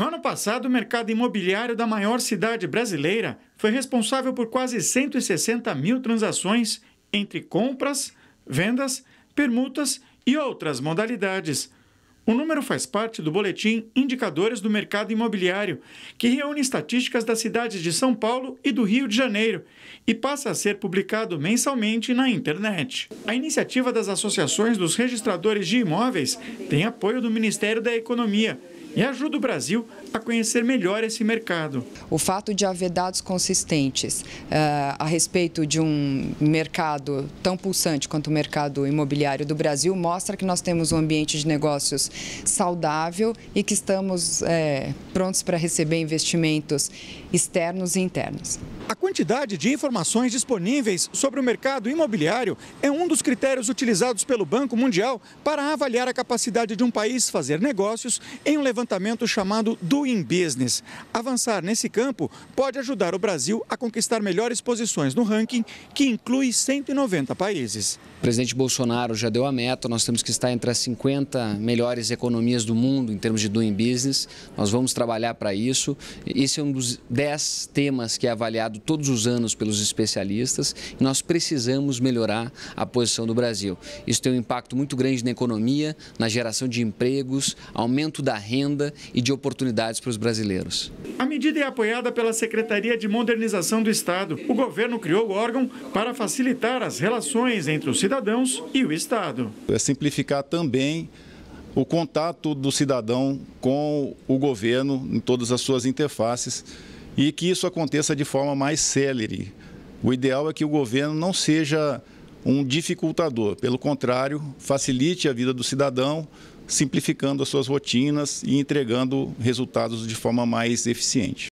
No ano passado, o mercado imobiliário da maior cidade brasileira foi responsável por quase 160 mil transações entre compras, vendas, permutas e outras modalidades. O número faz parte do boletim Indicadores do Mercado Imobiliário, que reúne estatísticas das cidades de São Paulo e do Rio de Janeiro e passa a ser publicado mensalmente na internet. A iniciativa das associações dos registradores de imóveis tem apoio do Ministério da Economia e ajuda o Brasil a conhecer melhor esse mercado. O fato de haver dados consistentes uh, a respeito de um mercado tão pulsante quanto o mercado imobiliário do Brasil mostra que nós temos um ambiente de negócios saudável e que estamos é, prontos para receber investimentos externos e internos. A quantidade de informações disponíveis sobre o mercado imobiliário é um dos critérios utilizados pelo Banco Mundial para avaliar a capacidade de um país fazer negócios em um levantamento levantamento chamado Doing Business. Avançar nesse campo pode ajudar o Brasil a conquistar melhores posições no ranking, que inclui 190 países. O presidente Bolsonaro já deu a meta, nós temos que estar entre as 50 melhores economias do mundo em termos de Doing Business. Nós vamos trabalhar para isso. Esse é um dos 10 temas que é avaliado todos os anos pelos especialistas e nós precisamos melhorar a posição do Brasil. Isso tem um impacto muito grande na economia, na geração de empregos, aumento da renda renda e de oportunidades para os brasileiros. A medida é apoiada pela Secretaria de Modernização do Estado. O governo criou o órgão para facilitar as relações entre os cidadãos e o Estado. É simplificar também o contato do cidadão com o governo em todas as suas interfaces e que isso aconteça de forma mais célere. O ideal é que o governo não seja um dificultador, pelo contrário, facilite a vida do cidadão, simplificando as suas rotinas e entregando resultados de forma mais eficiente.